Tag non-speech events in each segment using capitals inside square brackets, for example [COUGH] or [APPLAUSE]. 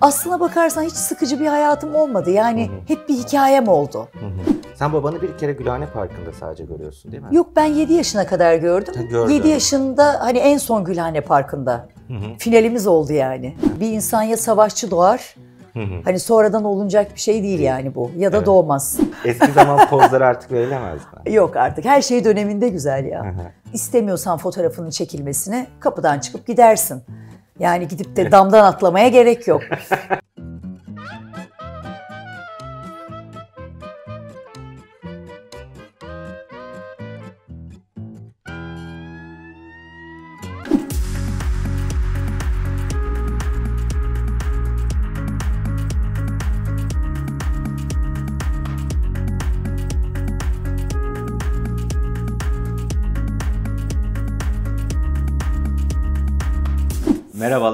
aslına bakarsan hiç sıkıcı bir hayatım olmadı. Yani Hı-hı. hep bir hikayem oldu. Hı-hı. Sen babanı bir kere Gülhane Parkı'nda sadece görüyorsun değil mi? Yok ben 7 yaşına kadar gördüm. Ha, 7 yaşında hani en son Gülhane Parkı'nda. Hı-hı. Finalimiz oldu yani. Bir insan ya savaşçı doğar Hani sonradan olunacak bir şey değil yani bu. Ya da evet. doğmaz. Eski zaman [LAUGHS] pozları artık verilemez mi? Yok artık. Her şey döneminde güzel ya. İstemiyorsan fotoğrafının çekilmesine kapıdan çıkıp gidersin. Yani gidip de damdan atlamaya gerek yok. [LAUGHS]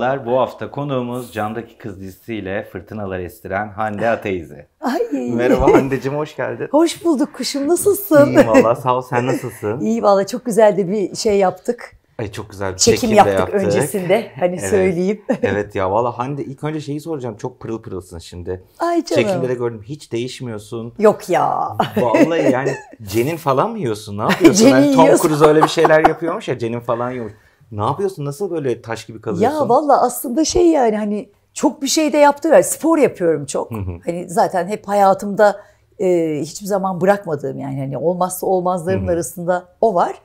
merhabalar. Bu hafta konuğumuz Can'daki Kız dizisiyle fırtınalar estiren Hande Ateizi. Ay. Merhaba Hande'cim hoş geldin. Hoş bulduk kuşum nasılsın? İyiyim valla sağ ol sen nasılsın? İyi valla çok güzel de bir şey yaptık. Ay çok güzel bir Çekim yaptık, yaptık. öncesinde hani [LAUGHS] evet. söyleyeyim. [LAUGHS] evet ya valla Hande ilk önce şeyi soracağım çok pırıl pırılsın şimdi. Ay canım. Çekimde de gördüm hiç değişmiyorsun. Yok ya. Vallahi yani [LAUGHS] cenin falan mı yiyorsun ne yapıyorsun? cenin yani, Tom Cruise öyle bir şeyler yapıyormuş ya cenin falan yiyormuş. Ne yapıyorsun? Nasıl böyle taş gibi kalıyorsun? Ya valla aslında şey yani hani çok bir şey de yaptım yani Spor yapıyorum çok. Hı hı. Hani zaten hep hayatımda e, hiçbir zaman bırakmadığım yani hani olmazsa olmazların arasında o var.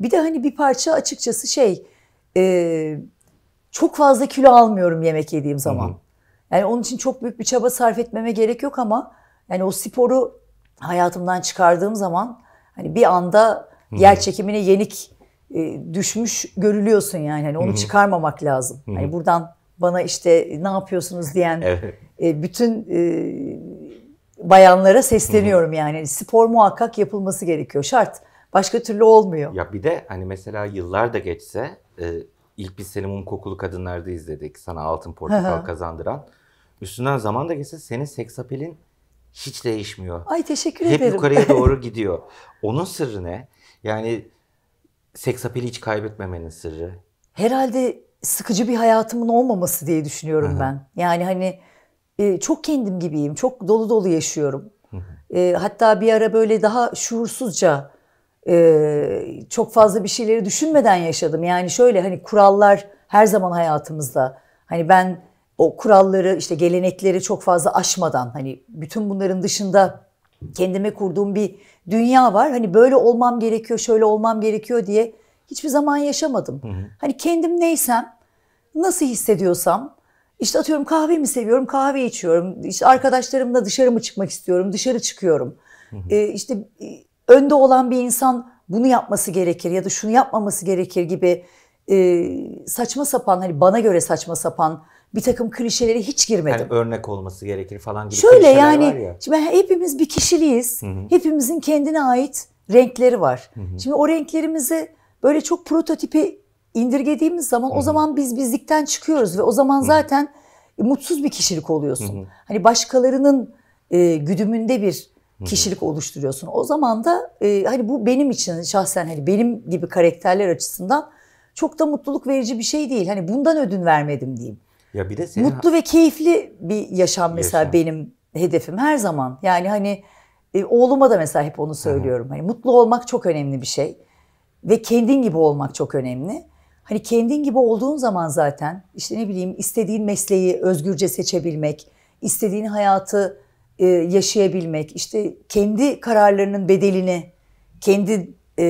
Bir de hani bir parça açıkçası şey e, çok fazla kilo almıyorum yemek yediğim zaman. Hı hı. Yani onun için çok büyük bir çaba sarf etmeme gerek yok ama yani o sporu hayatımdan çıkardığım zaman hani bir anda yer çekimine yenik e, düşmüş görülüyorsun yani. Hani onu çıkarmamak lazım. Hani buradan bana işte ne yapıyorsunuz diyen evet. E, bütün e, bayanlara sesleniyorum yani. Spor muhakkak yapılması gerekiyor. Şart. Başka türlü olmuyor. Ya bir de hani mesela yıllar da geçse ilk biz seni mum kokulu kadınlarda izledik. Sana altın portakal hı kazandıran. Üstünden zaman da geçse senin seksapelin hiç değişmiyor. Ay teşekkür Hep ederim. Hep yukarıya doğru [LAUGHS] gidiyor. Onun sırrı ne? Yani Seks apeli hiç kaybetmemenin sırrı. Herhalde sıkıcı bir hayatımın olmaması diye düşünüyorum Hı-hı. ben. Yani hani e, çok kendim gibiyim. Çok dolu dolu yaşıyorum. Hı-hı. E, hatta bir ara böyle daha şuursuzca e, çok fazla bir şeyleri düşünmeden yaşadım. Yani şöyle hani kurallar her zaman hayatımızda. Hani ben o kuralları işte gelenekleri çok fazla aşmadan hani bütün bunların dışında kendime kurduğum bir dünya var. Hani böyle olmam gerekiyor, şöyle olmam gerekiyor diye hiçbir zaman yaşamadım. Hı hı. Hani kendim neysem, nasıl hissediyorsam, işte atıyorum kahve mi seviyorum, kahve içiyorum. İşte arkadaşlarımla dışarı mı çıkmak istiyorum, dışarı çıkıyorum. Hı hı. Ee, işte e, önde olan bir insan bunu yapması gerekir ya da şunu yapmaması gerekir gibi e, saçma sapan hani bana göre saçma sapan bir takım klişelere hiç girmedim. Yani örnek olması gerekir falan gibi Şöyle yani var ya. Şöyle şimdi hepimiz bir kişiliğiz. Hı hı. Hepimizin kendine ait renkleri var. Hı hı. Şimdi o renklerimizi böyle çok prototipi indirgediğimiz zaman hı o zaman biz bizlikten çıkıyoruz ve o zaman hı hı. zaten mutsuz bir kişilik oluyorsun. Hı hı. Hani başkalarının e, güdümünde bir kişilik oluşturuyorsun. O zaman da e, hani bu benim için şahsen hani benim gibi karakterler açısından çok da mutluluk verici bir şey değil. Hani bundan ödün vermedim diyeyim. Ya bir de senin... Mutlu ve keyifli bir yaşam mesela yaşam. benim hedefim her zaman. Yani hani e, oğluma da mesela hep onu söylüyorum. hı Hani mutlu olmak çok önemli bir şey. Ve kendin gibi olmak çok önemli. Hani kendin gibi olduğun zaman zaten işte ne bileyim istediğin mesleği özgürce seçebilmek, istediğin hayatı e, yaşayabilmek, işte kendi kararlarının bedelini, kendi e,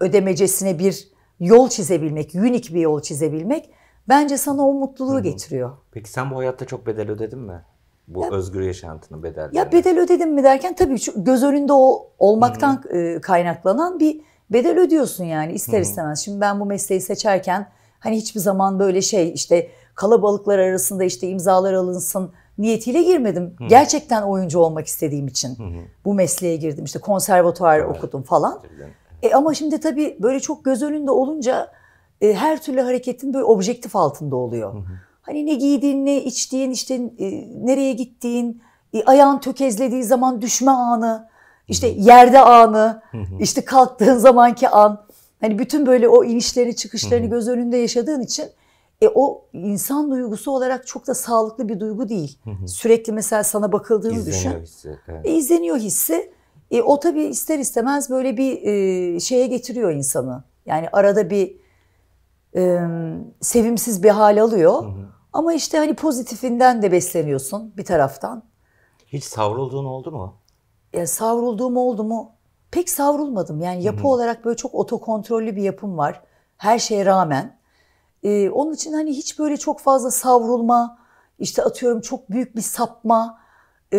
ödemecesine bir yol çizebilmek, unik bir yol çizebilmek Bence sana o mutluluğu getiriyor. Peki sen bu hayatta çok bedel ödedin mi? Bu ya, özgür yaşantının bedelleri. Ya bedel ödedim mi derken tabii şu göz önünde o olmaktan Hı-hı. E, kaynaklanan bir bedel ödüyorsun yani ister istemez. Hı-hı. Şimdi ben bu mesleği seçerken hani hiçbir zaman böyle şey işte kalabalıklar arasında işte imzalar alınsın niyetiyle girmedim. Hı. Gerçekten oyuncu olmak istediğim için hı hı. bu mesleğe girdim. İşte konservatuar evet. okudum falan. E ama şimdi tabii böyle çok göz önünde olunca e, her türlü hareketin böyle objektif altında oluyor. Hı hı. Hani ne giydiğin, ne içtiğin, işte e, nereye gittiğin, e, ayağın tökezlediği zaman düşme anı, işte hı hı. yerde anı, hı hı. işte kalktığın zamanki an. Hani bütün böyle o inişlerini, çıkışlarını hı hı. göz önünde yaşadığın için e, o insan duygusu olarak çok da sağlıklı bir duygu değil. Hı hı. Sürekli mesela sana bakıldığını izleniyor düşün. Hissi, evet. e, izleniyor hissi. E, o tabii ister istemez böyle bir e, şeye getiriyor insanı. Yani arada bir e, sevimsiz bir hal alıyor. Hı hı. Ama işte hani pozitifinden de besleniyorsun bir taraftan. Hiç savrulduğun oldu mu? Ya savrulduğum oldu mu? Pek savrulmadım. Yani yapı hı hı. olarak böyle çok otokontrollü bir yapım var. Her şeye rağmen. Ee, onun için hani hiç böyle çok fazla savrulma, işte atıyorum çok büyük bir sapma e,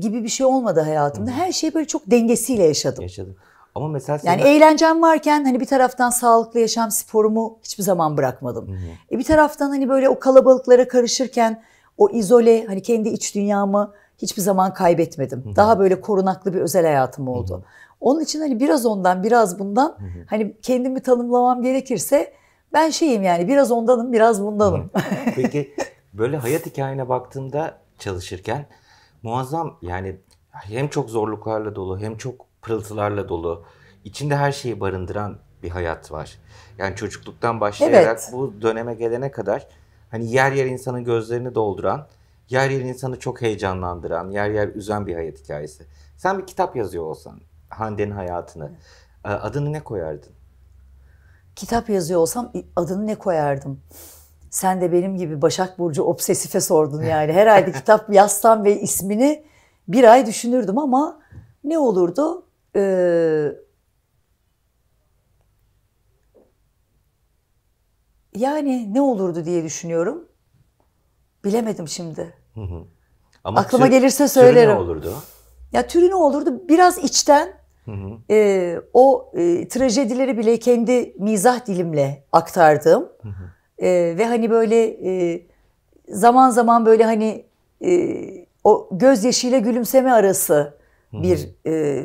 gibi bir şey olmadı hayatımda. Hı hı. Her şeyi böyle çok dengesiyle yaşadım. Yaşadım. Ama mesela senin... Yani eğlencem varken hani bir taraftan sağlıklı yaşam sporumu hiçbir zaman bırakmadım. Hı hı. E bir taraftan hani böyle o kalabalıklara karışırken o izole hani kendi iç dünyamı hiçbir zaman kaybetmedim. Hı hı. Daha böyle korunaklı bir özel hayatım oldu. Hı hı. Onun için hani biraz ondan biraz bundan hı hı. hani kendimi tanımlamam gerekirse ben şeyim yani biraz ondanım biraz bundanım. Hı. [LAUGHS] Peki böyle hayat hikayene baktığımda çalışırken muazzam yani hem çok zorluklarla dolu hem çok pırıltılarla dolu, içinde her şeyi barındıran bir hayat var. Yani çocukluktan başlayarak evet. bu döneme gelene kadar hani yer yer insanın gözlerini dolduran, yer yer insanı çok heyecanlandıran, yer yer üzen bir hayat hikayesi. Sen bir kitap yazıyor olsan Hande'nin hayatını e, adını ne koyardın? Kitap yazıyor olsam adını ne koyardım? Sen de benim gibi Başak Burcu obsesife sordun yani. Herhalde kitap [LAUGHS] yazsam ve ismini bir ay düşünürdüm ama ne olurdu? Ee, yani ne olurdu diye düşünüyorum. Bilemedim şimdi. Hı hı. Ama Aklıma tür, gelirse söylerim. Türü ne olurdu? Ya türü ne olurdu? Biraz içten Hı hı. E, o e, trajedileri bile kendi mizah dilimle aktardım. Hı hı. E, ve hani böyle e, zaman zaman böyle hani e, o gözyaşıyla gülümseme arası hı hı. bir e,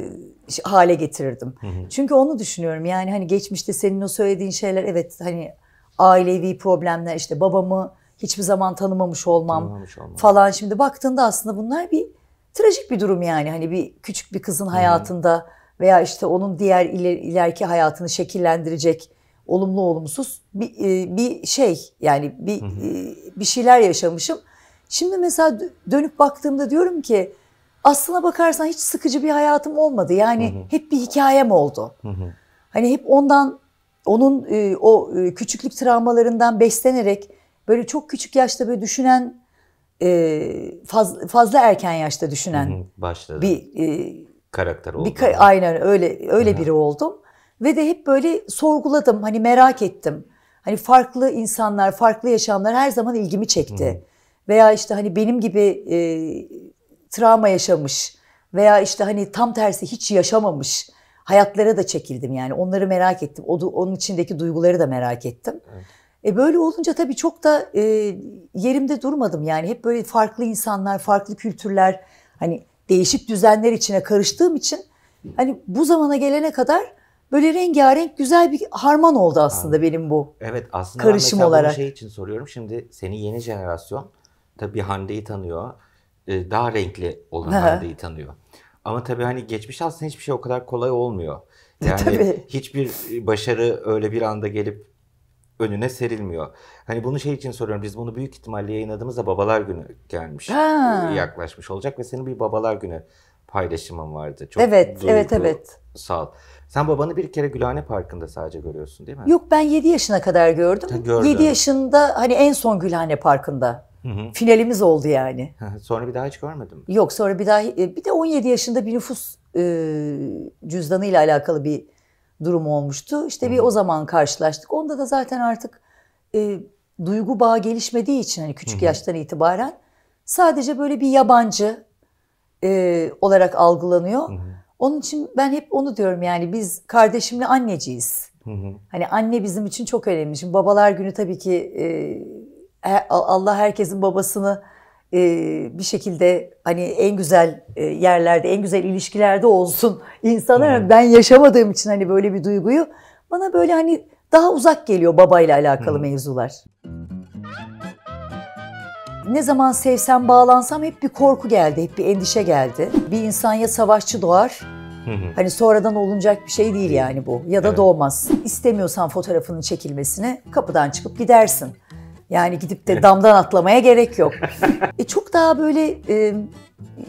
hale getirirdim. Hı hı. Çünkü onu düşünüyorum. Yani hani geçmişte senin o söylediğin şeyler evet hani ailevi problemler işte babamı hiçbir zaman tanımamış olmam, tanımamış olmam. falan. Şimdi baktığında aslında bunlar bir trajik bir durum yani. Hani bir küçük bir kızın hayatında hı hı. veya işte onun diğer iler, ileriki hayatını şekillendirecek olumlu olumsuz bir, e, bir şey yani bir hı hı. E, bir şeyler yaşamışım. Şimdi mesela dönüp baktığımda diyorum ki aslına bakarsan hiç sıkıcı bir hayatım olmadı. Yani hı hı. hep bir hikayem oldu. Hı hı. Hani hep ondan onun e, o e, küçüklük travmalarından beslenerek böyle çok küçük yaşta böyle düşünen e, faz, fazla erken yaşta düşünen hı hı. bir e, karakter oldu ka- aynen öyle öyle hı hı. biri oldum ve de hep böyle sorguladım. Hani merak ettim. Hani farklı insanlar, farklı yaşamlar her zaman ilgimi çekti. Hı hı. Veya işte hani benim gibi e, travma yaşamış veya işte hani tam tersi hiç yaşamamış hayatlara da çekildim yani. Onları merak ettim. O, onun içindeki duyguları da merak ettim. Evet. E böyle olunca tabii çok da e, yerimde durmadım yani. Hep böyle farklı insanlar, farklı kültürler, hani değişik düzenler içine karıştığım için hani bu zamana gelene kadar böyle rengarenk güzel bir harman oldu aslında Anladım. benim bu. Evet aslında karışım olarak. şey için soruyorum. Şimdi seni yeni jenerasyon tabii Hande'yi tanıyor. E, daha renkli olanlar tanıyor. Ama tabii hani geçmiş aslında hiçbir şey o kadar kolay olmuyor. [LAUGHS] Yani tabii. hiçbir başarı öyle bir anda gelip önüne serilmiyor. Hani bunu şey için soruyorum. Biz bunu büyük ihtimalle yayınladığımızda babalar günü gelmiş. Ha. Yaklaşmış olacak ve senin bir babalar günü paylaşımın vardı. Çok evet, duygu, evet, evet. Sağ ol. Sen babanı bir kere Gülhane Parkı'nda sadece görüyorsun değil mi? Yok ben 7 yaşına kadar gördüm. Ha, gördüm. 7 yaşında hani en son Gülhane Parkı'nda Hı hı. Finalimiz oldu yani. sonra bir daha hiç görmedim. Yok sonra bir daha e, bir de 17 yaşında bir nüfus e, ile alakalı bir durum olmuştu. İşte hı. bir o zaman karşılaştık. Onda da zaten artık e, duygu bağı gelişmediği için hani küçük hı hı. yaştan itibaren sadece böyle bir yabancı e, olarak algılanıyor. Hı hı. Onun için ben hep onu diyorum yani biz kardeşimle anneciyiz. Hı hı. Hani anne bizim için çok önemli. Şimdi babalar günü tabii ki e, Allah herkesin babasını e, bir şekilde hani en güzel e, yerlerde, en güzel ilişkilerde olsun insanlar. Hmm. Ben yaşamadığım için hani böyle bir duyguyu bana böyle hani daha uzak geliyor babayla alakalı hmm. mevzular. Ne zaman sevsem, bağlansam hep bir korku geldi, hep bir endişe geldi. Bir insan ya savaşçı doğar, Hani sonradan olunacak bir şey değil yani bu. Ya da evet. doğmaz. İstemiyorsan fotoğrafının çekilmesini kapıdan çıkıp gidersin. Yani gidip de damdan atlamaya gerek yok. [LAUGHS] e, çok daha böyle e,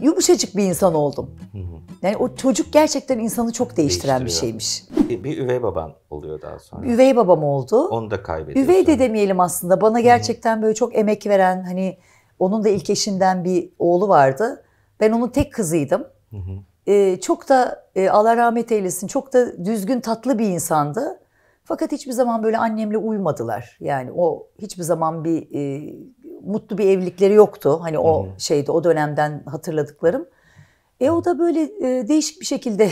yumuşacık bir insan oldum. Yani o çocuk gerçekten insanı çok değiştiren bir şeymiş. E, bir, üvey baban oluyor daha sonra. Üvey babam oldu. Onu da kaybediyorsun. Üvey de demeyelim aslında. Bana gerçekten böyle çok emek veren hani onun da ilk eşinden bir oğlu vardı. Ben onun tek kızıydım. Hı hı. Ee, çok da e, Allah rahmet eylesin çok da düzgün tatlı bir insandı. Fakat hiçbir zaman böyle annemle uymadılar. Yani o hiçbir zaman bir e, mutlu bir evlilikleri yoktu. Hani o hmm. şeydi o dönemden hatırladıklarım. E o da böyle e, değişik bir şekilde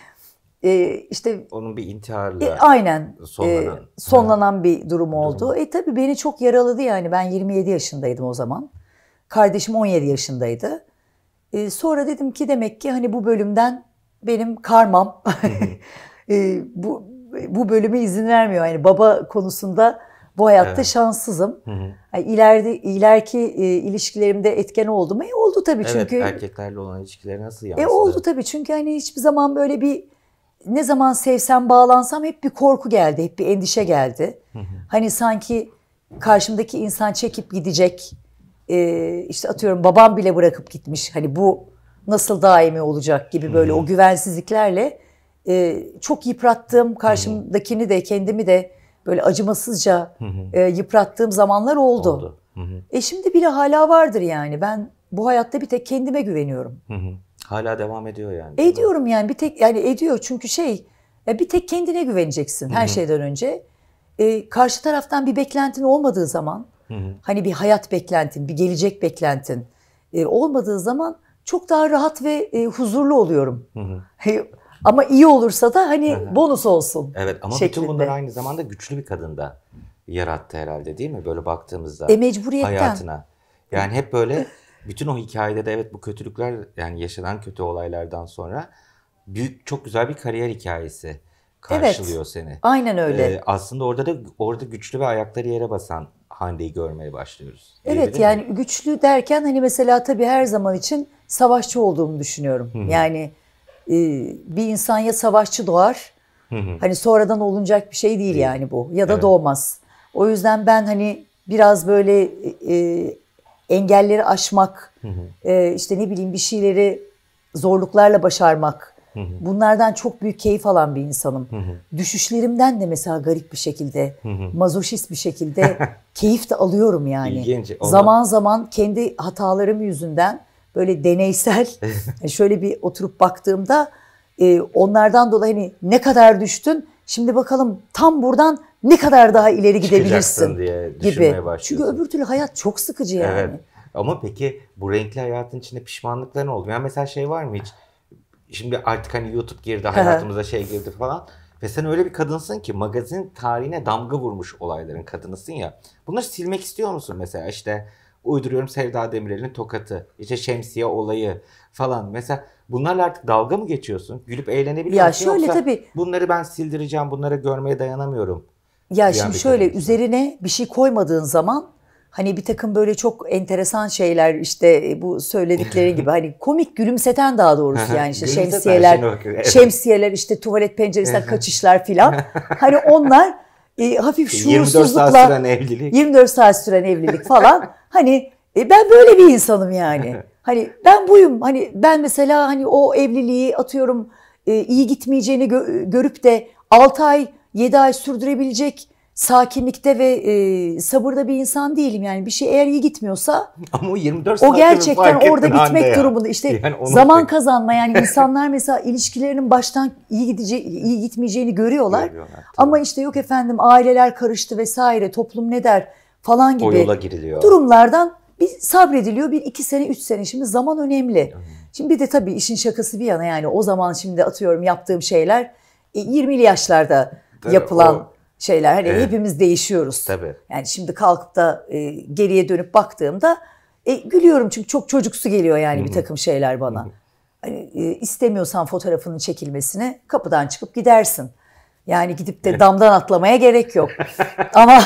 [LAUGHS] e, işte onun bir intiharla e, aynen sonlanan, e, sonlanan bir durum oldu. Durum. E tabii beni çok yaraladı yani ben 27 yaşındaydım o zaman. Kardeşim 17 yaşındaydı. E, sonra dedim ki demek ki hani bu bölümden benim karmam [LAUGHS] e, bu bu bölümü izin vermiyor. Yani baba konusunda bu hayatta evet. şanssızım. Hı Yani ileride ileriki e, ilişkilerimde etken oldu mu? E, oldu tabii çünkü. Evet, erkeklerle olan ilişkileri nasıl e, yansıdı? E oldu tabii çünkü hani hiçbir zaman böyle bir ne zaman sevsem bağlansam hep bir korku geldi, hep bir endişe geldi. Hani sanki karşımdaki insan çekip gidecek. E, işte atıyorum babam bile bırakıp gitmiş. Hani bu nasıl daimi olacak gibi böyle o güvensizliklerle e, çok yıprattığım karşımdakini de kendimi de böyle acımasızca e, yıprattığım zamanlar oldu. oldu. E şimdi bile hala vardır yani. Ben bu hayatta bir tek kendime güveniyorum. Hala devam ediyor yani. Ediyorum yani bir tek yani ediyor çünkü şey ya bir tek kendine güveneceksin her şeyden önce. E, karşı taraftan bir beklentin olmadığı zaman hani bir hayat beklentin, bir gelecek beklentin e, olmadığı zaman çok daha rahat ve e, huzurlu oluyorum. Ama iyi olursa da hani Hı-hı. bonus olsun. Evet ama şeklinde. bütün bunlar aynı zamanda güçlü bir kadında yarattı herhalde değil mi? Böyle baktığımızda e, mecburiyetten. hayatına. Yani hep böyle bütün o hikayede de evet bu kötülükler yani yaşanan kötü olaylardan sonra büyük çok güzel bir kariyer hikayesi karşılıyor evet, seni. Aynen öyle. Ee, aslında orada da orada güçlü ve ayakları yere basan Hande'yi görmeye başlıyoruz. Evet yani mi? güçlü derken hani mesela tabii her zaman için savaşçı olduğumu düşünüyorum. Yani ee, bir insan ya savaşçı doğar. Hani sonradan olunacak bir şey değil yani bu. Ya da evet. doğmaz. O yüzden ben hani biraz böyle e, e engelleri aşmak, E, işte ne bileyim bir şeyleri zorluklarla başarmak. Bunlardan çok büyük keyif alan bir insanım. Düşüşlerimden de mesela garip bir şekilde, hı mazoşist bir şekilde [LAUGHS] keyif de alıyorum yani. İlginç. Ondan... Zaman zaman kendi hatalarım yüzünden böyle deneysel [LAUGHS] şöyle bir oturup baktığımda e, onlardan dolayı hani ne kadar düştün şimdi bakalım tam buradan ne kadar daha ileri gidebilirsin diye gibi. Çünkü öbür türlü hayat çok sıkıcı yani. Evet. Ama peki bu renkli hayatın içinde pişmanlıkların oldu. Yani mesela şey var mı hiç? Şimdi artık hani YouTube girdi [LAUGHS] hayatımıza şey girdi falan. Ve sen öyle bir kadınsın ki magazin tarihine damga vurmuş olayların kadınısın ya. Bunları silmek istiyor musun mesela işte uyduruyorum Sevda Demirel'in tokatı, işte şemsiye olayı falan. Mesela bunlarla artık dalga mı geçiyorsun? Gülüp eğlenebiliyor musun? Ya şöyle Yoksa tabii. Bunları ben sildireceğim, bunları görmeye dayanamıyorum. Ya şimdi şöyle şey. üzerine bir şey koymadığın zaman hani bir takım böyle çok enteresan şeyler işte e, bu söyledikleri [LAUGHS] gibi hani komik gülümseten daha doğrusu yani işte şemsiyeler şemsiyeler işte tuvalet penceresinden kaçışlar filan hani onlar [LAUGHS] e, hafif şey, şuursuzlukla 24 saat süren evlilik 24 saat süren evlilik falan [LAUGHS] hani e, ben böyle bir insanım yani. [LAUGHS] Hani ben buyum. Hani ben mesela hani o evliliği atıyorum e, iyi gitmeyeceğini gö- görüp de 6 ay 7 ay sürdürebilecek sakinlikte ve e, sabırda bir insan değilim yani bir şey eğer iyi gitmiyorsa [LAUGHS] ama o 24 o gerçekten orada bitmek durumunda işte [LAUGHS] yani zaman pek... kazanma yani [LAUGHS] insanlar mesela ilişkilerinin baştan iyi gideceği iyi gitmeyeceğini görüyorlar ama işte yok efendim aileler karıştı vesaire toplum ne der falan gibi o yola giriliyor. durumlardan bir sabrediliyor bir iki sene üç sene şimdi zaman önemli. Şimdi bir de tabii işin şakası bir yana yani o zaman şimdi atıyorum yaptığım şeyler 20'li e, yaşlarda yapılan o şeyler. Hani evet. hepimiz değişiyoruz. Tabii. Yani şimdi kalkıp da e, geriye dönüp baktığımda e, gülüyorum çünkü çok çocuksu geliyor yani bir takım şeyler bana. hı Hani e, istemiyorsan fotoğrafının çekilmesini kapıdan çıkıp gidersin. Yani gidip de [LAUGHS] damdan atlamaya gerek yok. Ama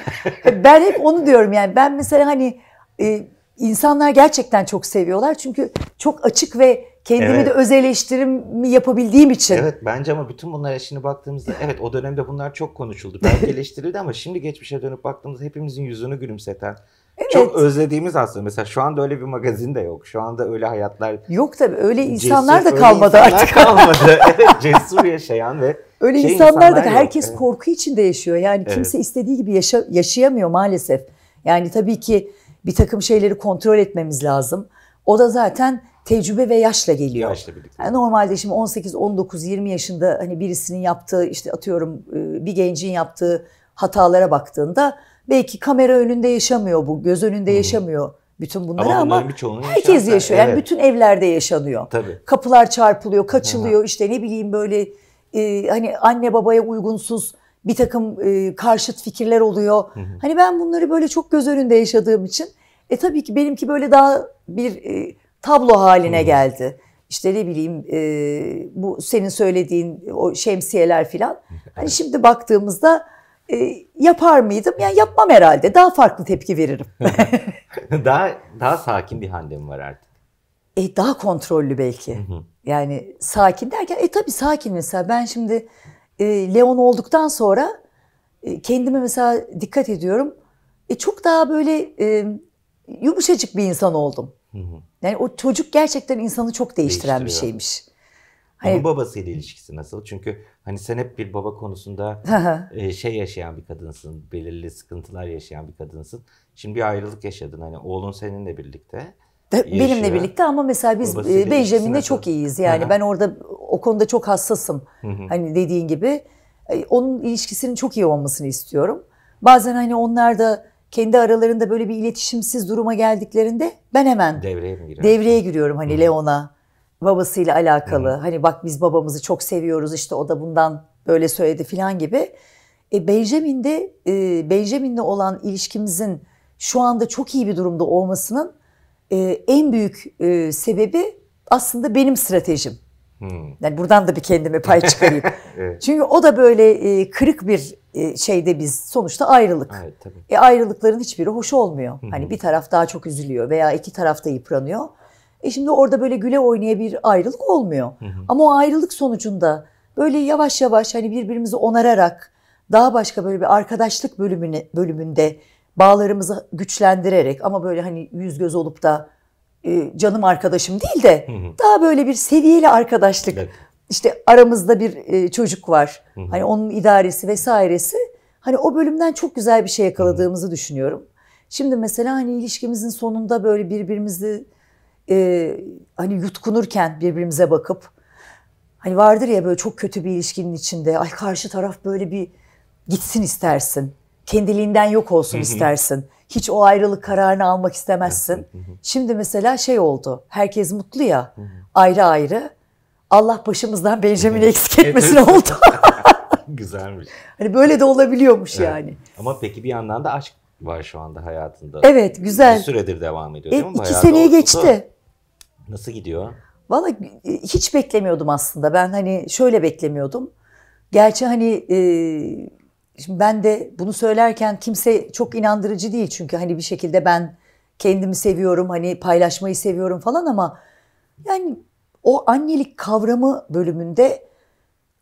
[LAUGHS] ben hep onu diyorum yani ben mesela hani e, insanlar gerçekten çok seviyorlar çünkü çok açık ve Kendimi evet. de öz eleştirim yapabildiğim için. Evet bence ama bütün bunlara şimdi baktığımızda evet o dönemde bunlar çok konuşuldu. Belki [LAUGHS] eleştirildi ama şimdi geçmişe dönüp baktığımızda hepimizin yüzünü gülümseten Evet. Çok özlediğimiz aslında. Mesela şu anda öyle bir magazin de yok. Şu anda öyle hayatlar... Yok tabii öyle insanlar cesur, da kalmadı öyle insanlar artık. [LAUGHS] kalmadı. evet cesur yaşayan ve... [LAUGHS] Öyle şey, insanlar, insanlar da herkes evet. korku içinde yaşıyor. Yani evet. kimse istediği gibi yaşa, yaşayamıyor maalesef. Yani tabii ki bir takım şeyleri kontrol etmemiz lazım. O da zaten tecrübe ve yaşla geliyor. Yaşla birlikte. Yani normalde şimdi 18, 19, 20 yaşında hani birisinin yaptığı işte atıyorum e, bir gencin yaptığı hatalara baktığında belki kamera önünde yaşamıyor bu, göz önünde hmm. yaşamıyor bütün bunları ama, ama herkes yaşıyor. yaşıyor. Yani evet. bütün evlerde yaşanıyor. Tabii. Kapılar çarpılıyor, kaçılıyor. Aha. işte ne bileyim böyle e, hani anne babaya uygunsuz bir takım e, karşıt fikirler oluyor. Hani ben bunları böyle çok göz önünde yaşadığım için e tabii ki benimki böyle daha bir e, tablo haline geldi. İşte ne bileyim e, bu senin söylediğin o şemsiyeler filan. Hani şimdi baktığımızda e, yapar mıydım? Yani yapmam herhalde. Daha farklı tepki veririm. [LAUGHS] daha daha sakin bir Hande'm var artık. E, daha kontrollü belki. yani sakin derken e tabii sakin mesela ben şimdi e, Leon olduktan sonra e, kendime mesela dikkat ediyorum. E, çok daha böyle e, yumuşacık bir insan oldum. Hı hı. Yani o çocuk gerçekten insanı çok değiştiren bir şeymiş. Hani... Onun babasıyla ilişkisi nasıl? Çünkü hani sen hep bir baba konusunda e, şey yaşayan bir kadınsın, belirli sıkıntılar yaşayan bir kadınsın. Şimdi bir ayrılık yaşadın hani oğlun seninle birlikte. Yaşıyor. Benimle birlikte ama mesela biz e, Benjamin'le çok iyiyiz. Yani Aha. ben orada o konuda çok hassasım. Hı hı. Hani dediğin gibi e, onun ilişkisinin çok iyi olmasını istiyorum. Bazen hani onlar da kendi aralarında böyle bir iletişimsiz duruma geldiklerinde ben hemen devreye, mi giriyorum? devreye giriyorum hani Hı. Leon'a babasıyla alakalı. Hı. Hani bak biz babamızı çok seviyoruz işte o da bundan böyle söyledi falan gibi. E Benjamin'de e, Benjamin'le olan ilişkimizin şu anda çok iyi bir durumda olmasının e, en büyük e, sebebi aslında benim stratejim. Hmm. Yani buradan da bir kendime pay çıkarayım. [LAUGHS] evet. Çünkü o da böyle e, kırık bir e, şeyde biz sonuçta ayrılık. Evet, tabii. E, ayrılıkların hiçbiri hoş olmuyor. hı Hani bir taraf daha çok üzülüyor veya iki taraf da yıpranıyor. E şimdi orada böyle güle oynaya bir ayrılık olmuyor. hı Ama o ayrılık sonucunda böyle yavaş yavaş hani birbirimizi onararak daha başka böyle bir arkadaşlık bölümüne, bölümünde bağlarımızı güçlendirerek ama böyle hani yüz göz olup da e, canım arkadaşım değil de hı hı. daha böyle bir seviyeli arkadaşlık. Evet. İşte aramızda bir e, çocuk var. Hı hı. Hani onun idaresi vesairesi. Hani o bölümden çok güzel bir şey yakaladığımızı hı. düşünüyorum. Şimdi mesela hani ilişkimizin sonunda böyle birbirimizi e, hani yutkunurken birbirimize bakıp hani vardır ya böyle çok kötü bir ilişkinin içinde ay karşı taraf böyle bir gitsin istersin kendiliğinden yok olsun istersin. Hiç o ayrılık kararını almak istemezsin. Şimdi mesela şey oldu. Herkes mutlu ya. Ayrı ayrı. Allah başımızdan Benjamin eksik etmesin [LAUGHS] [LAUGHS] oldu. Güzelmiş. Hani böyle de olabiliyormuş evet. yani. Ama peki bir yandan da aşk var şu anda hayatında. Evet güzel. Bir süredir devam ediyor e, değil mi? İki seneye geçti. Nasıl gidiyor? Valla e, hiç beklemiyordum aslında. Ben hani şöyle beklemiyordum. Gerçi hani e, Şimdi ben de bunu söylerken kimse çok inandırıcı değil çünkü hani bir şekilde ben kendimi seviyorum hani paylaşmayı seviyorum falan ama yani o annelik kavramı bölümünde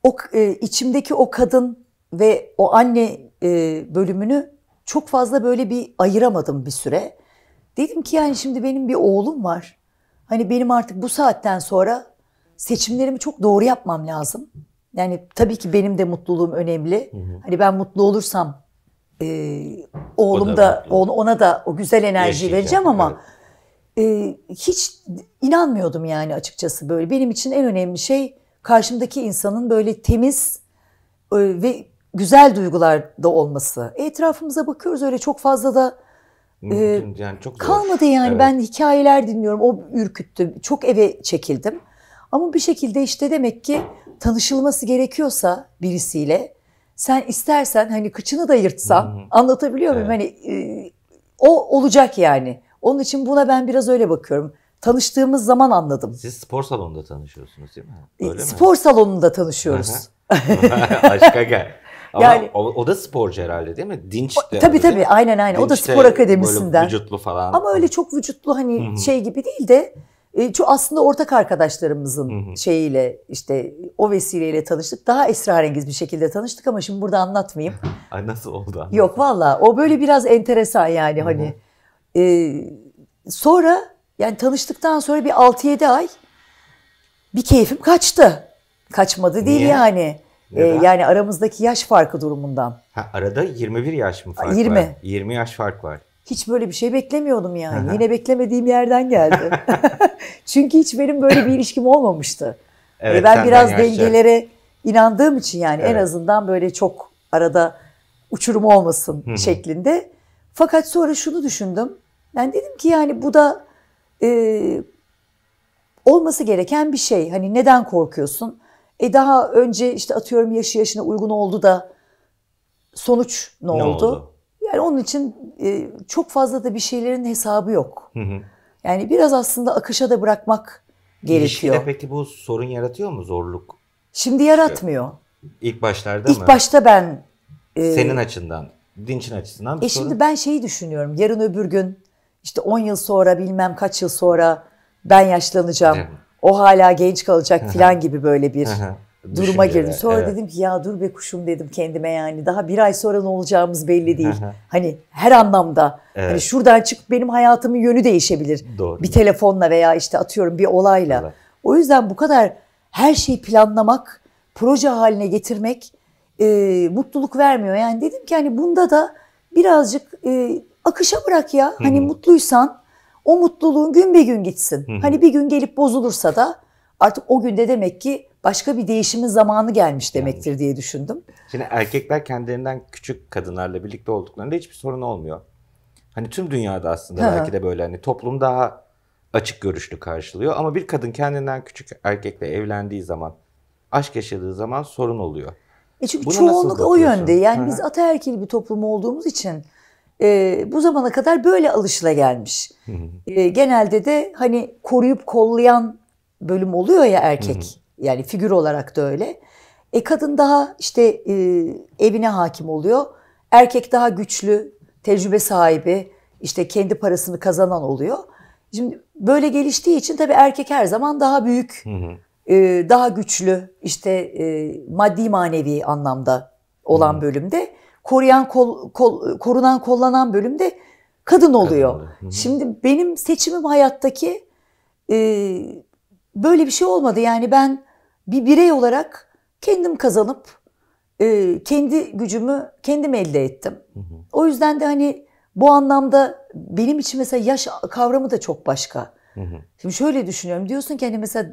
o e, içimdeki o kadın ve o anne e, bölümünü çok fazla böyle bir ayıramadım bir süre. Dedim ki yani şimdi benim bir oğlum var. Hani benim artık bu saatten sonra seçimlerimi çok doğru yapmam lazım yani tabii ki benim de mutluluğum önemli. Hı hı. Hani ben mutlu olursam e, oğlum o da, da mutlu. ona da o güzel enerjiyi vereceğim ama evet. e, hiç inanmıyordum yani açıkçası böyle. Benim için en önemli şey karşımdaki insanın böyle temiz e, ve güzel duygularda olması. Etrafımıza bakıyoruz öyle çok fazla da e, yani çok kalmadı yani. Evet. Ben hikayeler dinliyorum. O ürküttü. Çok eve çekildim. Ama bir şekilde işte demek ki tanışılması gerekiyorsa birisiyle sen istersen hani kıçını da yırtsan Hı-hı. anlatabiliyor muyum? Evet. Hani e, o olacak yani. Onun için buna ben biraz öyle bakıyorum. Tanıştığımız zaman anladım. Siz spor salonunda tanışıyorsunuz değil mi? E, öyle spor mi? salonunda tanışıyoruz. [LAUGHS] Aşka gel. Ama yani, o, o da sporcu herhalde değil mi? Dinç de. Tabii tabii aynen aynen. Dinç o da spor akademisinden. vücutlu falan. Ama öyle çok vücutlu hani Hı-hı. şey gibi değil de e, Çünkü aslında ortak arkadaşlarımızın hı hı. şeyiyle işte o vesileyle tanıştık. Daha esrarengiz bir şekilde tanıştık ama şimdi burada anlatmayayım. [LAUGHS] Ay nasıl oldu? Anladım. Yok valla o böyle biraz enteresan yani hı hani. hı. hani. sonra yani tanıştıktan sonra bir 6-7 ay bir keyfim kaçtı. Kaçmadı değil Niye? yani. E, Neden? yani aramızdaki yaş farkı durumundan. Ha, arada 21 yaş mı fark 20. var? 20 yaş fark var. Hiç böyle bir şey beklemiyordum yani. Yine beklemediğim yerden geldi. [LAUGHS] Çünkü hiç benim böyle bir ilişkim olmamıştı. [LAUGHS] Evet, ben biraz yaşça. dengelere inandığım için yani evet. en azından böyle çok arada uçurum olmasın Hı-hı. şeklinde. Fakat sonra şunu düşündüm. Ben dedim ki yani bu da e, olması gereken bir şey. Hani neden korkuyorsun? E daha önce işte atıyorum yaşı yaşına uygun oldu da sonuç ne, ne oldu? oldu? Yani onun için e, çok fazla da bir şeylerin hesabı yok. Hı hı. Yani biraz aslında akışa da bırakmak gerekiyor. İlişkide peki bu sorun yaratıyor mu zorluk? Şimdi yaratmıyor. İlk başlarda İlk mı? İlk başta ben... E, Senin açından, Dinç'in açısından bir e sorun. Şimdi ben şeyi düşünüyorum. Yarın öbür gün işte 10 yıl sonra bilmem kaç yıl sonra ben yaşlanacağım. Evet. O hala genç kalacak filan gibi böyle bir duruma girdim. Sonra evet. dedim ki ya dur be kuşum dedim kendime yani daha bir ay sonra ne olacağımız belli değil. hani her anlamda hani evet. hani şuradan çık benim hayatımın yönü değişebilir. Doğru. Bir telefonla veya işte atıyorum bir olayla. Evet. O yüzden bu kadar her şeyi planlamak, proje haline getirmek e, mutluluk vermiyor. Yani dedim ki hani bunda da birazcık e, akışa bırak ya. Hani Hı-hı. mutluysan o mutluluğun gün bir gün gitsin. Hı-hı. Hani bir gün gelip bozulursa da artık o günde demek ki başka bir değişimin zamanı gelmiş demektir yani. diye düşündüm. Şimdi erkekler kendilerinden küçük kadınlarla birlikte olduklarında hiçbir sorun olmuyor. Hani tüm dünyada aslında ha. belki de böyle hani toplum daha açık görüşlü karşılıyor ama bir kadın kendinden küçük erkekle evlendiği zaman aşk yaşadığı zaman sorun oluyor. E çünkü Bunu çoğunluk o yönde. Yani Hı-hı. biz ataerkil bir toplum olduğumuz için e, bu zamana kadar böyle alışla gelmiş. E, genelde de hani koruyup kollayan bölüm oluyor ya erkek. Hı yani figür olarak da öyle. E kadın daha işte e, evine hakim oluyor. Erkek daha güçlü, tecrübe sahibi, işte kendi parasını kazanan oluyor. Şimdi böyle geliştiği için tabii erkek her zaman daha büyük, E, daha güçlü, işte e, maddi manevi anlamda olan hı. bölümde koruyan kol, kol korunan kollanan bölümde kadın oluyor. Kadın. Hı Şimdi benim seçimim hayattaki e, böyle bir şey olmadı. Yani ben bir birey olarak kendim kazanıp e, kendi gücümü kendim elde ettim. Hı hı. O yüzden de hani bu anlamda benim için mesela yaş kavramı da çok başka. Hı hı. Şimdi şöyle düşünüyorum. Diyorsun ki hani mesela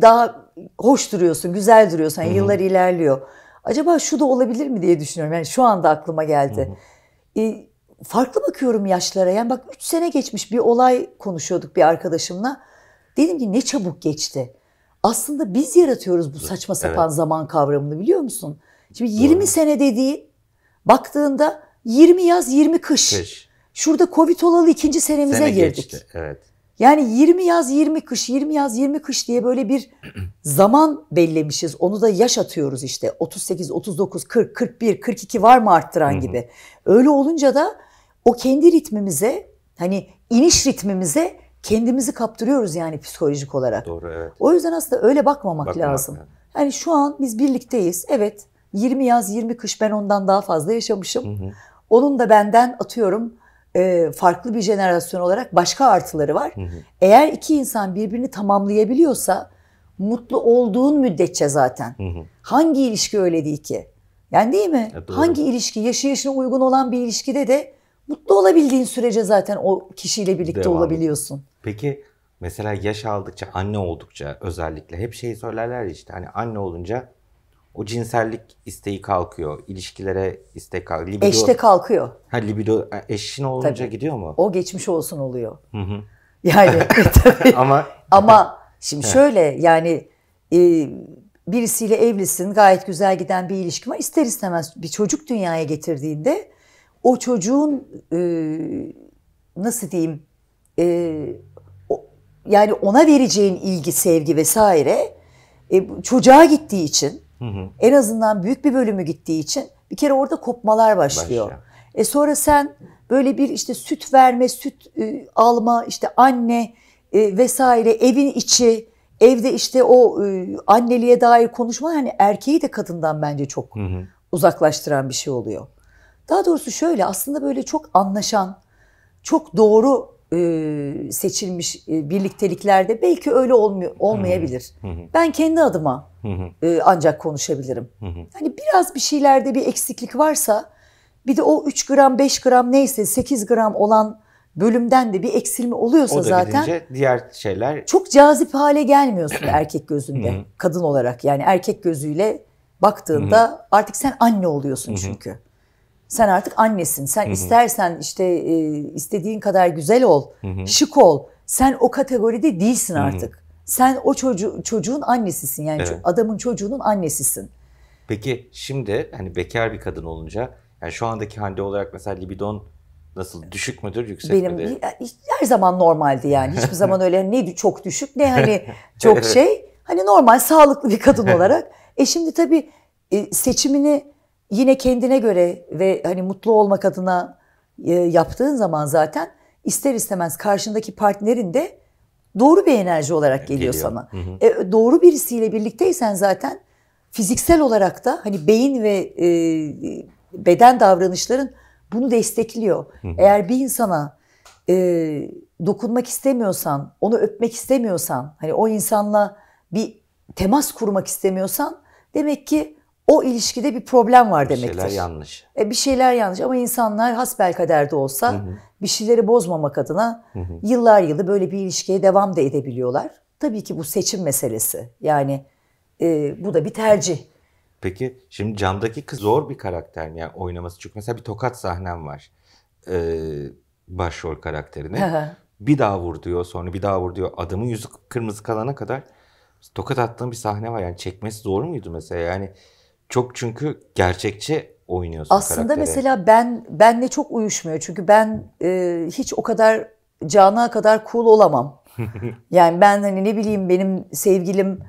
daha hoş duruyorsun, güzel duruyorsun. Hani hı hı. Yıllar ilerliyor. Acaba şu da olabilir mi diye düşünüyorum. Yani şu anda aklıma geldi. Hı hı. E, farklı bakıyorum yaşlara. Yani bak 3 sene geçmiş bir olay konuşuyorduk bir arkadaşımla. Dedim ki ne çabuk geçti. Aslında biz yaratıyoruz bu saçma sapan evet. zaman kavramını biliyor musun? Şimdi 20 Doğru. sene dediğin baktığında 20 yaz 20 kış. kış. Şurada Covid olalı ikinci senemize sene girdik. Geçti. Evet. Yani 20 yaz 20 kış 20 yaz 20 kış diye böyle bir [CLEARS THROAT] zaman bellemişiz. Onu da yaş atıyoruz işte 38 39 40 41 42 var mı arttıran gibi. Öyle olunca da o kendi ritmimize hani iniş ritmimize kendimizi kaptırıyoruz yani psikolojik olarak. Doğru evet. O yüzden aslında öyle bakmamak, bakmamak lazım. Yani. yani şu an biz birlikteyiz. Evet 20 yaz 20 kış ben ondan daha fazla yaşamışım. Hı hı. Onun da benden atıyorum e, farklı bir jenerasyon olarak başka artıları var. Hı hı. Eğer iki insan birbirini tamamlayabiliyorsa mutlu olduğun müddetçe zaten. Hı hı. Hangi ilişki öyle değil ki? Yani değil mi? E, doğru. Hangi ilişki yaşı yaşına uygun olan bir ilişkide de mutlu olabildiğin sürece zaten o kişiyle birlikte Devam. olabiliyorsun. Peki mesela yaş aldıkça, anne oldukça özellikle hep şey söylerler işte hani anne olunca o cinsellik isteği kalkıyor. ilişkilere istek kalkıyor. Libido, Eşte kalkıyor. Ha libido e, eşin olunca tabii. gidiyor mu? O geçmiş olsun oluyor. Hı hı. Yani [LAUGHS] e, tabii. ama ama [LAUGHS] şimdi şöyle yani e, birisiyle evlisin, gayet güzel giden bir ilişki var. İster istemez bir çocuk dünyaya getirdiğinde o çocuğun e, nasıl diyeyim e, o, yani ona vereceğin ilgi, sevgi vesaire e, çocuğa gittiği için hı hı. en azından büyük bir bölümü gittiği için bir kere orada kopmalar başlıyor. Başka. E sonra sen böyle bir işte süt verme, süt e, alma, işte anne e, vesaire evin içi, evde işte o e, anneliğe dair konuşma hani erkeği de kadından bence çok hı hı. uzaklaştıran bir şey oluyor. Daha doğrusu şöyle aslında böyle çok anlaşan, çok doğru e, seçilmiş e, birlikteliklerde belki öyle olmuyor olmayabilir. Hı hı. Ben kendi adıma hı hı. E, ancak konuşabilirim. Hı hı. Hani biraz bir şeylerde bir eksiklik varsa bir de o 3 gram 5 gram neyse 8 gram olan bölümden de bir eksilme oluyorsa o da zaten diğer şeyler çok cazip hale gelmiyorsun [CLEARS THROAT] erkek gözünde kadın olarak yani erkek gözüyle baktığında artık sen anne oluyorsun çünkü. Sen artık annesin. Sen Hı-hı. istersen işte e, istediğin kadar güzel ol, Hı-hı. şık ol. Sen o kategoride değilsin artık. Hı-hı. Sen o çocuğu çocuğun annesisin. Yani evet. adamın çocuğunun annesisin. Peki şimdi hani bekar bir kadın olunca yani şu andaki Hande olarak mesela libidon Nasıl düşük müdür yüksek Benim müdür? her zaman normaldi yani. Hiçbir [LAUGHS] zaman öyle ne çok düşük ne hani [LAUGHS] çok şey. Hani normal sağlıklı bir kadın [LAUGHS] olarak. E şimdi tabii e, seçimini yine kendine göre ve hani mutlu olmak adına e, yaptığın zaman zaten ister istemez karşındaki partnerin de doğru bir enerji olarak geliyor, geliyor. sana. Hı hı. E, doğru birisiyle birlikteysen zaten fiziksel olarak da hani beyin ve e, beden davranışların bunu destekliyor. Hı hı. Eğer bir insana e, dokunmak istemiyorsan, onu öpmek istemiyorsan, hani o insanla bir temas kurmak istemiyorsan demek ki o ilişkide bir problem var bir demektir. Bir şeyler yanlış. E, bir şeyler yanlış ama insanlar hasbel kaderde olsa hı hı. bir şeyleri bozmamak adına hı hı. yıllar yılı böyle bir ilişkiye devam da edebiliyorlar. Tabii ki bu seçim meselesi. Yani e, bu da bir tercih. Peki şimdi camdaki kız zor bir karakter mi? Yani oynaması çünkü mesela bir tokat sahnem var. Ee, başrol karakterine. bir daha vur diyor sonra bir daha vur diyor. Adamın yüzü kırmızı kalana kadar tokat attığım bir sahne var. Yani çekmesi zor muydu mesela? Yani çok çünkü gerçekçi oynuyorsun Aslında karakteri. mesela ben benle çok uyuşmuyor. Çünkü ben e, hiç o kadar cana kadar cool olamam. [LAUGHS] yani ben hani ne bileyim benim sevgilim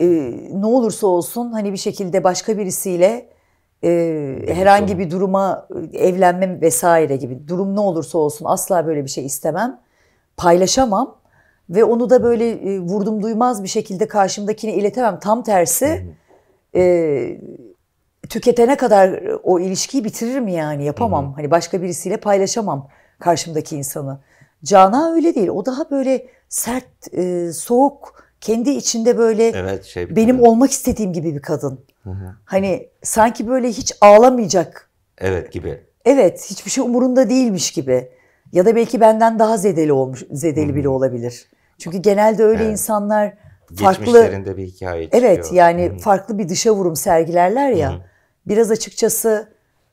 e, ne olursa olsun hani bir şekilde başka birisiyle e, herhangi bir duruma e, evlenmem vesaire gibi durum ne olursa olsun asla böyle bir şey istemem. Paylaşamam ve onu da böyle e, vurdum duymaz bir şekilde karşımdakini iletemem. Tam tersi e, tüketene kadar e, o ilişkiyi bitiririm yani yapamam. Hı hı. Hani başka birisiyle paylaşamam karşımdaki insanı. Cana öyle değil. O daha böyle sert, e, soğuk, kendi içinde böyle evet, şey benim kadın. olmak istediğim gibi bir kadın. Hı hı. Hani sanki böyle hiç ağlamayacak. Evet gibi. Evet, hiçbir şey umurunda değilmiş gibi. Ya da belki benden daha zedeli olmuş, zedeli hı hı. bile olabilir. Çünkü genelde öyle evet. insanlar farklı geçmişlerinde bir hikaye çıkıyor. Evet yani Hı-hı. farklı bir dışa vurum sergilerler ya. Hı-hı biraz açıkçası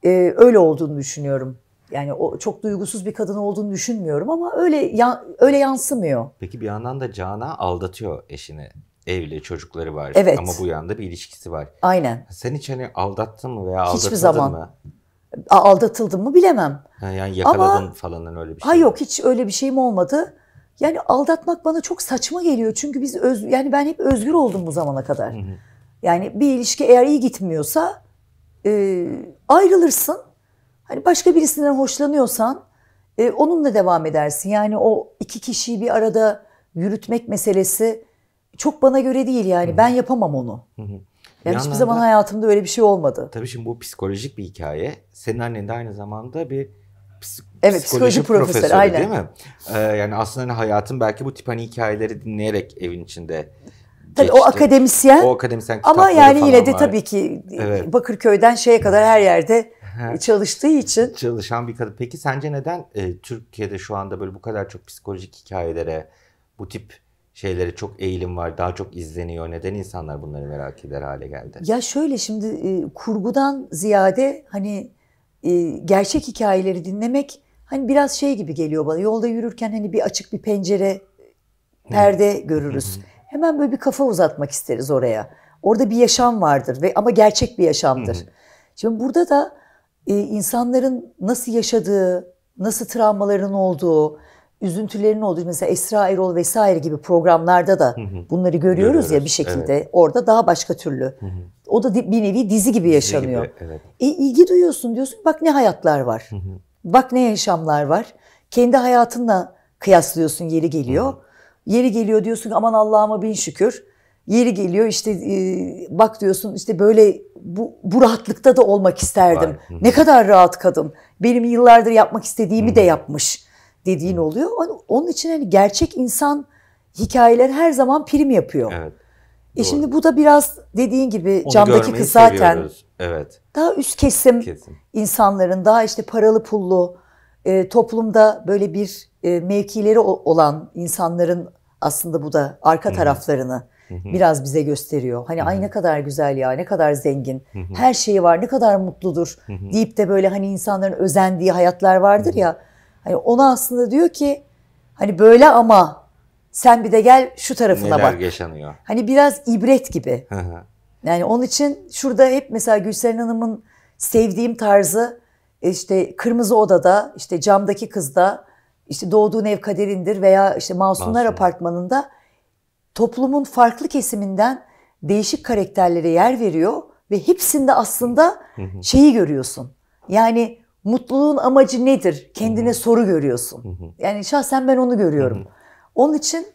e, öyle olduğunu düşünüyorum. Yani o çok duygusuz bir kadın olduğunu düşünmüyorum ama öyle ya, öyle yansımıyor. Peki bir yandan da Cana aldatıyor eşini. Evli, çocukları var. Evet. Ama bu yanda bir ilişkisi var. Aynen. Sen hiç hani aldattın mı veya aldatıldın Hiçbir zaman. mı? Aldatıldım mı bilemem. Ha, yani yakaladın ama, falan öyle bir şey. Ha yok hiç öyle bir şeyim olmadı. Yani aldatmak bana çok saçma geliyor. Çünkü biz öz yani ben hep özgür oldum bu zamana kadar. yani bir ilişki eğer iyi gitmiyorsa e, ayrılırsın. Hani başka birisinden hoşlanıyorsan e, onunla devam edersin. Yani o iki kişiyi bir arada yürütmek meselesi çok bana göre değil yani. Hı-hı. Ben yapamam onu. Hı-hı. Yani hiçbir zaman hayatımda öyle bir şey olmadı. Tabii şimdi bu psikolojik bir hikaye. Senin annen de aynı zamanda bir psik- evet, psikoloji profesörü, profesörü aynen. değil mi? Ee, yani aslında hani hayatın belki bu tip hani hikayeleri dinleyerek evin içinde Tabii geçti. o akademisyen. O akademisyen Ama yani yine de var. tabii ki evet. Bakırköy'den şeye kadar her yerde çalıştığı için. Çalışan bir kadın. Peki sence neden e, Türkiye'de şu anda böyle bu kadar çok psikolojik hikayelere, bu tip şeylere çok eğilim var, daha çok izleniyor. Neden insanlar bunları merak eder hale geldi? Ya şöyle şimdi e, kurgudan ziyade hani e, gerçek hikayeleri dinlemek hani biraz şey gibi geliyor bana. Yolda yürürken hani bir açık bir pencere perde görürüz hemen böyle bir kafa uzatmak isteriz oraya. Orada bir yaşam vardır ve ama gerçek bir yaşamdır. Hı hı. Şimdi burada da e, insanların nasıl yaşadığı, nasıl travmaların olduğu, üzüntülerin olduğu mesela Esra Erol vesaire gibi programlarda da hı hı. bunları görüyoruz, görüyoruz ya bir şekilde. Evet. Orada daha başka türlü. Hı hı. O da bir nevi dizi gibi yaşanıyor. Dizi gibi, evet. E ilgi duyuyorsun diyorsun. Bak ne hayatlar var. Hı hı. Bak ne yaşamlar var. Kendi hayatınla kıyaslıyorsun yeri geliyor. Hı hı. Yeri geliyor diyorsun ki aman Allah'ıma bin şükür. Yeri geliyor işte e, bak diyorsun işte böyle bu, bu rahatlıkta da olmak isterdim. Ne kadar rahat kadın. Benim yıllardır yapmak istediğimi de yapmış dediğin oluyor. Hani onun için hani gerçek insan hikayeler her zaman prim yapıyor. Evet. E Doğru. şimdi bu da biraz dediğin gibi Onu camdaki kız zaten evet. daha üst kesim, kesim insanların daha işte paralı pullu e, toplumda böyle bir e, mevkileri olan insanların aslında bu da arka taraflarını Hı-hı. biraz bize gösteriyor. Hani Hı-hı. ay ne kadar güzel ya, ne kadar zengin, Hı-hı. her şeyi var, ne kadar mutludur Hı-hı. deyip de böyle hani insanların özendiği hayatlar vardır Hı-hı. ya. Hani ona aslında diyor ki hani böyle ama sen bir de gel şu tarafına Neler bak. yaşanıyor. Hani biraz ibret gibi. Hı-hı. Yani onun için şurada hep mesela Gülseren Hanım'ın sevdiğim tarzı e, işte Kırmızı Oda'da, işte Camdaki Kız'da, işte Doğduğun Ev Kaderindir veya işte Masumlar Masum. Apartmanı'nda toplumun farklı kesiminden değişik karakterlere yer veriyor ve hepsinde aslında şeyi görüyorsun. Yani mutluluğun amacı nedir? Kendine soru görüyorsun. Yani şahsen ben onu görüyorum. Onun için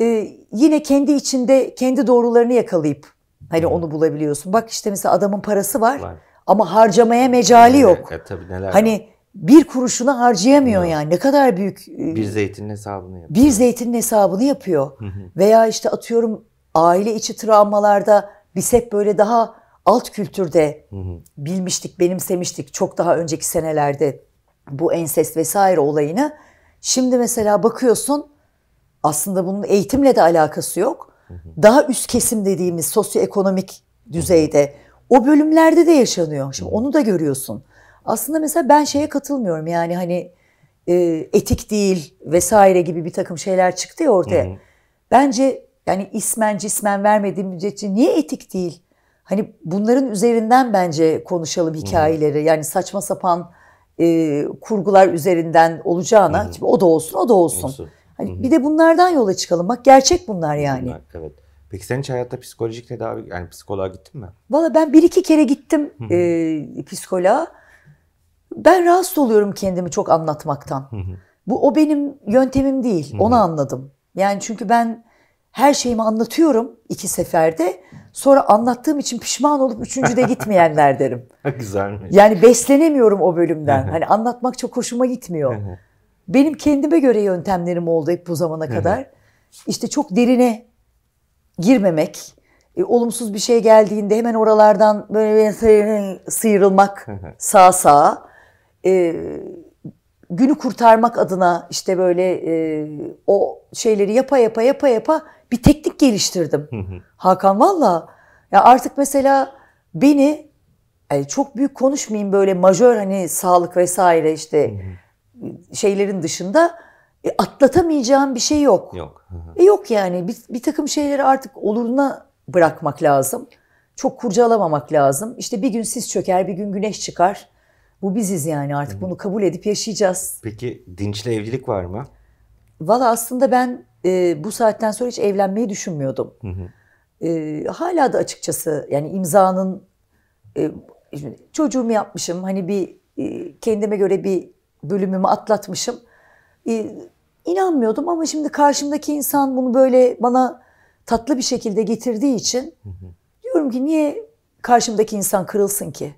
e, yine kendi içinde kendi doğrularını yakalayıp hani onu bulabiliyorsun. Bak işte mesela adamın parası var. var ama harcamaya mecali yok. Evet, tabii neler Hani bir kuruşunu harcayamıyor yani. Ne kadar büyük. E, bir zeytinin hesabını yapıyor. Bir zeytinin hesabını yapıyor. Veya işte atıyorum aile içi travmalarda biz hep böyle daha alt kültürde bilmiştik, benimsemiştik çok daha önceki senelerde bu ensest vesaire olayını. Şimdi mesela bakıyorsun aslında bunun eğitimle de alakası yok. Daha üst kesim dediğimiz sosyoekonomik düzeyde o bölümlerde de yaşanıyor. Şimdi onu da görüyorsun. Aslında mesela ben şeye katılmıyorum yani hani e, etik değil vesaire gibi bir takım şeyler çıktı ya ortaya. Hı hı. Bence yani ismen cismen vermediğim müddetçe niye etik değil? Hani bunların üzerinden bence konuşalım hikayeleri. Hı hı. Yani saçma sapan e, kurgular üzerinden olacağına hı hı. o da olsun o da olsun. olsun. Hani hı hı. bir de bunlardan yola çıkalım. Bak gerçek bunlar yani. evet. Peki sen hiç hayatta psikolojik tedavi yani psikoloğa gittin mi? Valla ben bir iki kere gittim e, psikoloğa. Ben rahatsız oluyorum kendimi çok anlatmaktan. Bu o benim yöntemim değil. Onu anladım. Yani çünkü ben her şeyimi anlatıyorum iki seferde. Sonra anlattığım için pişman olup üçüncüde gitmeyenler derim. [LAUGHS] Güzelmiş. Yani beslenemiyorum o bölümden. hani anlatmak çok hoşuma gitmiyor. benim kendime göre yöntemlerim oldu hep bu zamana kadar. İşte çok derine girmemek, e, olumsuz bir şey geldiğinde hemen oralardan böyle sıyrılmak sağ sağa, e, günü kurtarmak adına işte böyle e, o şeyleri yapa yapa yapa yapa bir teknik geliştirdim. Hakan valla ya artık mesela beni yani e, çok büyük konuşmayayım böyle majör hani sağlık vesaire işte şeylerin dışında e, atlatamayacağın bir şey yok. Yok. E, yok yani bir, bir takım şeyleri artık oluruna bırakmak lazım. Çok kurcalamamak lazım. İşte bir gün siz çöker, bir gün güneş çıkar. Bu biziz yani artık hı bunu kabul edip yaşayacağız. Peki dinçle evlilik var mı? Valla aslında ben e, bu saatten sonra hiç evlenmeyi düşünmüyordum. E, hala da açıkçası yani imzanın e, çocuğumu yapmışım. Hani bir e, kendime göre bir bölümümü atlatmışım e, inanmıyordum ama şimdi karşımdaki insan bunu böyle bana tatlı bir şekilde getirdiği için diyorum ki niye karşımdaki insan kırılsın ki?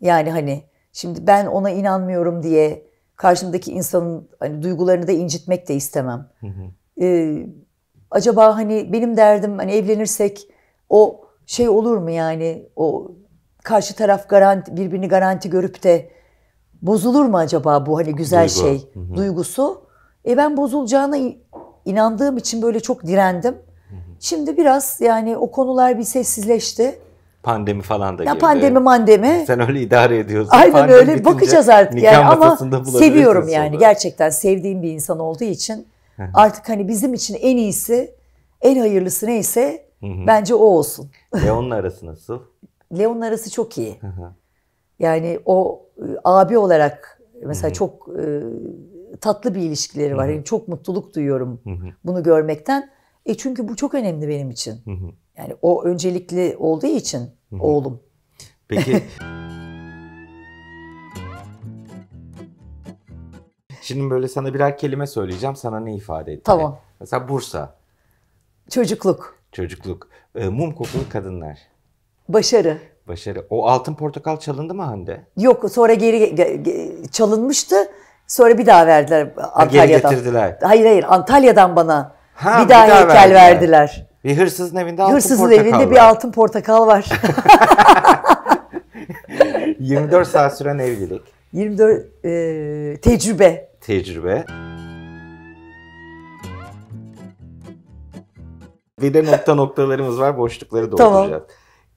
yani hani şimdi ben ona inanmıyorum diye karşımdaki insanın hani duygularını da incitmek de istemem. ee, acaba hani benim derdim hani evlenirsek o şey olur mu yani o karşı taraf garanti birbirini garanti görüp de bozulur mu acaba bu hani güzel Duygu. şey Hı-hı. duygusu? E ben bozulacağına inandığım için böyle çok direndim. Hı-hı. Şimdi biraz yani o konular bir sessizleşti. Pandemi falan da ya girdi. Pandemi mandemi. Sen öyle idare ediyorsun. Aynen pandemi öyle bakacağız artık yani ama seviyorum yani sonra. gerçekten sevdiğim bir insan olduğu için Hı-hı. artık hani bizim için en iyisi en hayırlısı neyse Hı-hı. bence o olsun. Leon'la arası nasıl? Leon'la arası çok iyi. Hı-hı. Yani o e, abi olarak mesela Hı-hı. çok e, tatlı bir ilişkileri var. Yani çok mutluluk duyuyorum Hı-hı. bunu görmekten. E çünkü bu çok önemli benim için. Hı-hı. Yani o öncelikli olduğu için Hı-hı. oğlum. Peki [LAUGHS] Şimdi böyle sana birer kelime söyleyeceğim. Sana ne ifade etti? Tamam. Hani mesela Bursa. Çocukluk. Çocukluk. E, mum kokulu kadınlar. Başarı başarı. O altın portakal çalındı mı Hande? Yok sonra geri çalınmıştı. Sonra bir daha verdiler Antalya'dan. Geri getirdiler. Hayır hayır Antalya'dan bana ha, bir, bir daha, daha heykel verdiler. verdiler. Bir hırsızın evinde altın hırsızın portakal evinde var. bir altın portakal var. 24 [LAUGHS] saat süren evlilik. 24 e, tecrübe. Tecrübe. Ve de nokta noktalarımız var boşlukları dolduracağız. Tamam.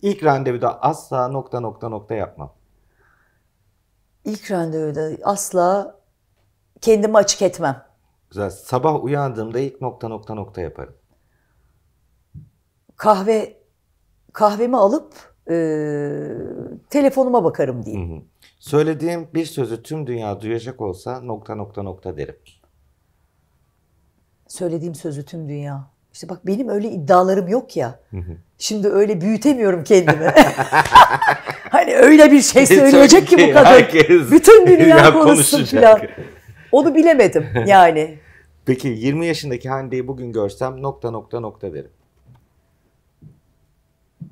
İlk randevuda asla nokta nokta nokta yapmam. İlk randevuda asla kendimi açık etmem. Güzel. Sabah uyandığımda ilk nokta nokta nokta yaparım. Kahve kahvemi alıp e, telefonuma bakarım diyeyim. Hı hı. Söylediğim bir sözü tüm dünya duyacak olsa nokta nokta nokta derim. Söylediğim sözü tüm dünya işte bak benim öyle iddialarım yok ya. Şimdi öyle büyütemiyorum kendimi. [LAUGHS] hani öyle bir şey söyleyecek ki bu şey kadar? Bütün [LAUGHS] dünya konuşsun falan. Onu bilemedim [LAUGHS] yani. Peki 20 yaşındaki Hande'yi bugün görsem nokta nokta nokta derim.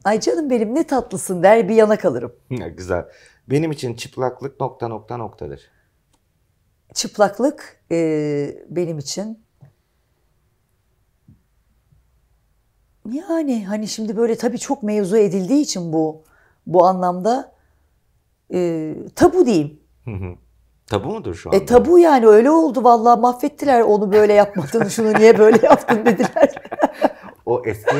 Ay canım benim ne tatlısın der bir yana kalırım. Güzel. Benim için çıplaklık nokta nokta noktadır. Çıplaklık e, benim için Yani hani şimdi böyle tabii çok mevzu edildiği için bu bu anlamda e, tabu diyeyim. Tabu mudur şu e, anda? E tabu yani öyle oldu vallahi mahvettiler onu böyle yapmadın şunu niye böyle yaptın dediler. [LAUGHS] o eski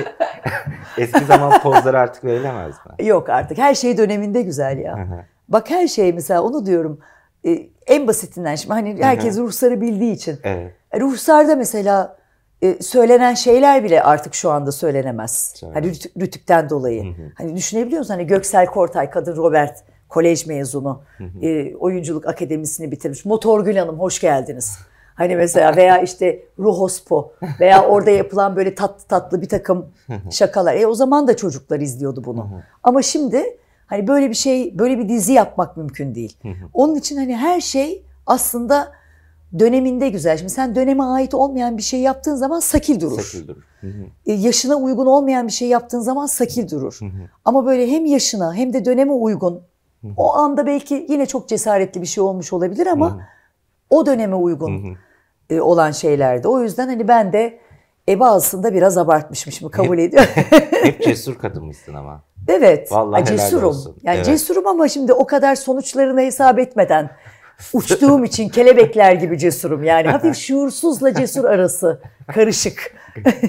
eski zaman pozları artık verilemez mi? Yok artık her şey döneminde güzel ya. Bak her şey mesela onu diyorum e, en basitinden şimdi hani herkes ruhsarı bildiği için. Evet. E, ruhsarda mesela e, söylenen şeyler bile artık şu anda söylenemez. Söylemez. Hani rüt, rütükten dolayı. Hı hı. Hani düşünebiliyorsunuz hani Göksel Kortay, kadın Robert kolej mezunu, hı hı. E, oyunculuk akademisini bitirmiş. Motor Gül Hanım hoş geldiniz. Hani mesela veya işte Ruhospo veya orada yapılan böyle tatlı tatlı bir takım şakalar. E o zaman da çocuklar izliyordu bunu. Ama şimdi hani böyle bir şey, böyle bir dizi yapmak mümkün değil. Onun için hani her şey aslında döneminde güzel. Şimdi sen döneme ait olmayan bir şey yaptığın zaman sakil durur. Sakil durur. Hı hı. E, yaşına uygun olmayan bir şey yaptığın zaman sakil durur. Hı hı. Ama böyle hem yaşına hem de döneme uygun hı hı. o anda belki yine çok cesaretli bir şey olmuş olabilir ama hı hı. o döneme uygun hı hı. E, olan şeylerde. O yüzden hani ben de Ebe aslında biraz abartmışmış mı kabul hep, ediyor. [LAUGHS] hep [LAUGHS] cesur kadınmışsın ama. Evet. Vallahi cesurum. Olsun. Yani evet. cesurum ama şimdi o kadar sonuçlarını hesap etmeden. Uçtuğum için kelebekler gibi cesurum yani. Hafif şuursuzla cesur arası karışık.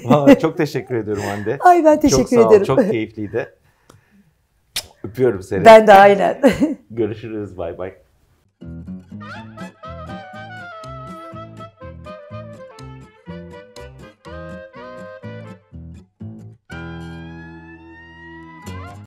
Vallahi çok teşekkür ediyorum Hande. Ay ben teşekkür çok sağ ol, ederim. Çok keyifliydi. Öpüyorum seni. Ben de aynen. Görüşürüz. Bay bay.